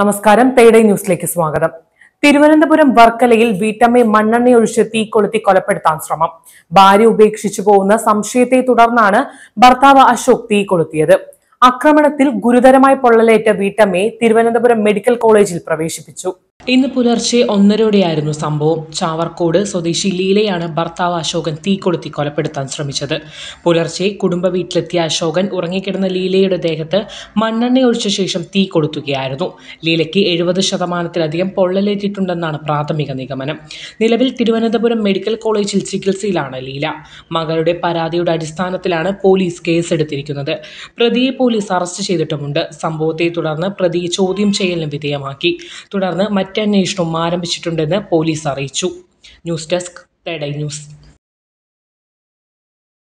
നമസ്കാരം തേടേ ന്യൂസിലേക്ക് സ്വാഗതം തിരുവനന്തപുരം വർക്കലയിൽ വീട്ടമ്മയെ മണ്ണെണ്ണയൊഴിച്ച് തീ കൊളുത്തി കൊലപ്പെടുത്താൻ ശ്രമം ഭാര്യ ഉപേക്ഷിച്ചു പോകുന്ന സംശയത്തെ തുടർന്നാണ് ഭർത്താവ് അശോക് തീ കൊളുത്തിയത് ആക്രമണത്തിൽ ഗുരുതരമായി പൊള്ളലേറ്റ വീട്ടമ്മയെ തിരുവനന്തപുരം മെഡിക്കൽ കോളേജിൽ പ്രവേശിപ്പിച്ചു ഇന്ന് പുലർച്ചെ ഒന്നരയോടെയായിരുന്നു സംഭവം ചാവർക്കോട് സ്വദേശി ലീലയാണ് ഭർത്താവ് അശോകൻ തീകൊളുത്തി കൊലപ്പെടുത്താൻ ശ്രമിച്ചത് പുലർച്ചെ കുടുംബ വീട്ടിലെത്തിയ അശോകൻ ഉറങ്ങിക്കിടന്ന ലീലയുടെ ദേഹത്ത് മണ്ണെണ്ണ ഒഴിച്ച ശേഷം തീ കൊളുത്തുകയായിരുന്നു ലീലയ്ക്ക് എഴുപത് ശതമാനത്തിലധികം പൊള്ളലേറ്റിട്ടുണ്ടെന്നാണ് പ്രാഥമിക നിഗമനം നിലവിൽ തിരുവനന്തപുരം മെഡിക്കൽ കോളേജിൽ ചികിത്സയിലാണ് ലീല മകളുടെ പരാതിയുടെ അടിസ്ഥാനത്തിലാണ് പോലീസ് കേസെടുത്തിരിക്കുന്നത് പ്രതിയെ പോലീസ് അറസ്റ്റ് ചെയ്തിട്ടുമുണ്ട് സംഭവത്തെ തുടർന്ന് പ്രതിയെ ചോദ്യം ചെയ്യലിന് വിധേയമാക്കി തുടർന്ന് മറ്റന്വേഷണവും ആരംഭിച്ചിട്ടുണ്ടെന്ന് പോലീസ് അറിയിച്ചു ന്യൂസ് ഡെസ്ക് തേടൈ ന്യൂസ്